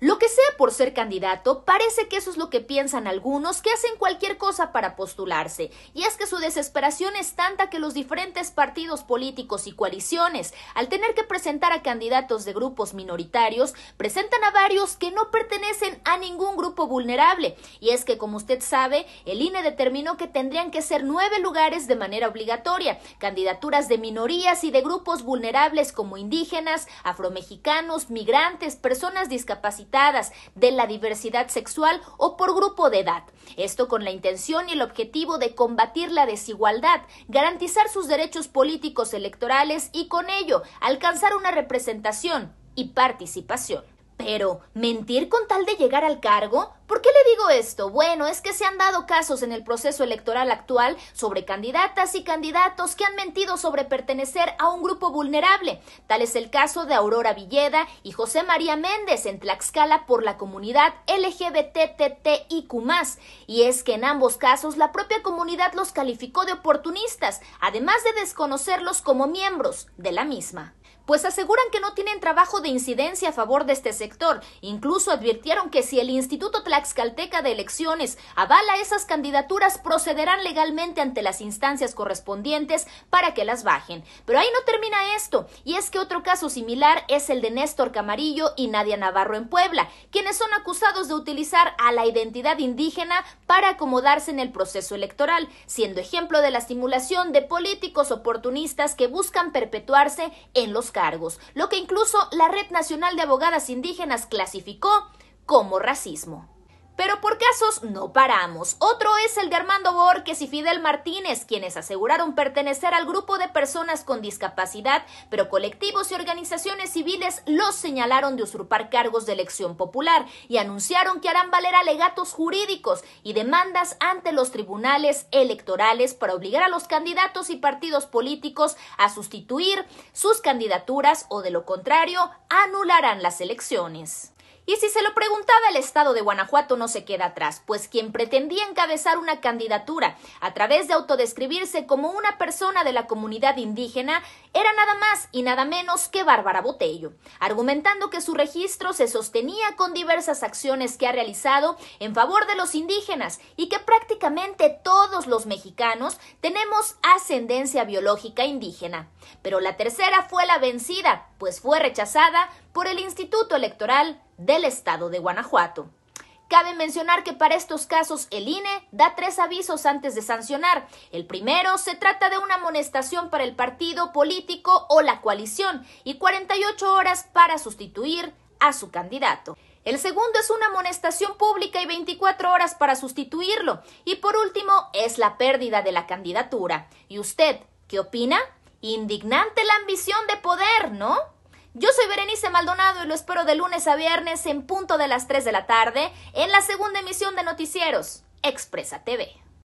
Lo que sea por ser candidato, parece que eso es lo que piensan algunos que hacen cualquier cosa para postularse. Y es que su desesperación es tanta que los diferentes partidos políticos y coaliciones, al tener que presentar a candidatos de grupos minoritarios, presentan a varios que no pertenecen a ningún grupo vulnerable. Y es que, como usted sabe, el INE determinó que tendrían que ser nueve lugares de manera obligatoria, candidaturas de minorías y de grupos vulnerables como indígenas, afromexicanos, migrantes, personas discapacitadas, de la diversidad sexual o por grupo de edad. Esto con la intención y el objetivo de combatir la desigualdad, garantizar sus derechos políticos electorales y con ello alcanzar una representación y participación. Pero, ¿mentir con tal de llegar al cargo? ¿Por qué le digo esto? Bueno, es que se han dado casos en el proceso electoral actual sobre candidatas y candidatos que han mentido sobre pertenecer a un grupo vulnerable. Tal es el caso de Aurora Villeda y José María Méndez en Tlaxcala por la comunidad LGBTTIQ. Y es que en ambos casos la propia comunidad los calificó de oportunistas, además de desconocerlos como miembros de la misma pues aseguran que no tienen trabajo de incidencia a favor de este sector. Incluso advirtieron que si el Instituto Tlaxcala excalteca de Elecciones avala esas candidaturas, procederán legalmente ante las instancias correspondientes para que las bajen. Pero ahí no termina esto, y es que otro caso similar es el de Néstor Camarillo y Nadia Navarro en Puebla, quienes son acusados de utilizar a la identidad indígena para acomodarse en el proceso electoral, siendo ejemplo de la estimulación de políticos oportunistas que buscan perpetuarse en los cargos, lo que incluso la Red Nacional de Abogadas Indígenas clasificó como racismo. Pero por casos no paramos. Otro es el de Armando Borges y Fidel Martínez, quienes aseguraron pertenecer al grupo de personas con discapacidad, pero colectivos y organizaciones civiles los señalaron de usurpar cargos de elección popular y anunciaron que harán valer alegatos jurídicos y demandas ante los tribunales electorales para obligar a los candidatos y partidos políticos a sustituir sus candidaturas o de lo contrario anularán las elecciones. Y si se lo preguntaba, el Estado de Guanajuato no se queda atrás, pues quien pretendía encabezar una candidatura a través de autodescribirse como una persona de la comunidad indígena era nada más y nada menos que Bárbara Botello, argumentando que su registro se sostenía con diversas acciones que ha realizado en favor de los indígenas y que prácticamente todos los mexicanos tenemos ascendencia biológica indígena. Pero la tercera fue la vencida, pues fue rechazada por el Instituto Electoral del estado de Guanajuato. Cabe mencionar que para estos casos el INE da tres avisos antes de sancionar. El primero se trata de una amonestación para el partido político o la coalición y 48 horas para sustituir a su candidato. El segundo es una amonestación pública y 24 horas para sustituirlo. Y por último es la pérdida de la candidatura. ¿Y usted qué opina? Indignante la ambición de poder, ¿no? Yo soy Berenice Maldonado y lo espero de lunes a viernes en punto de las 3 de la tarde en la segunda emisión de Noticieros, Expresa TV.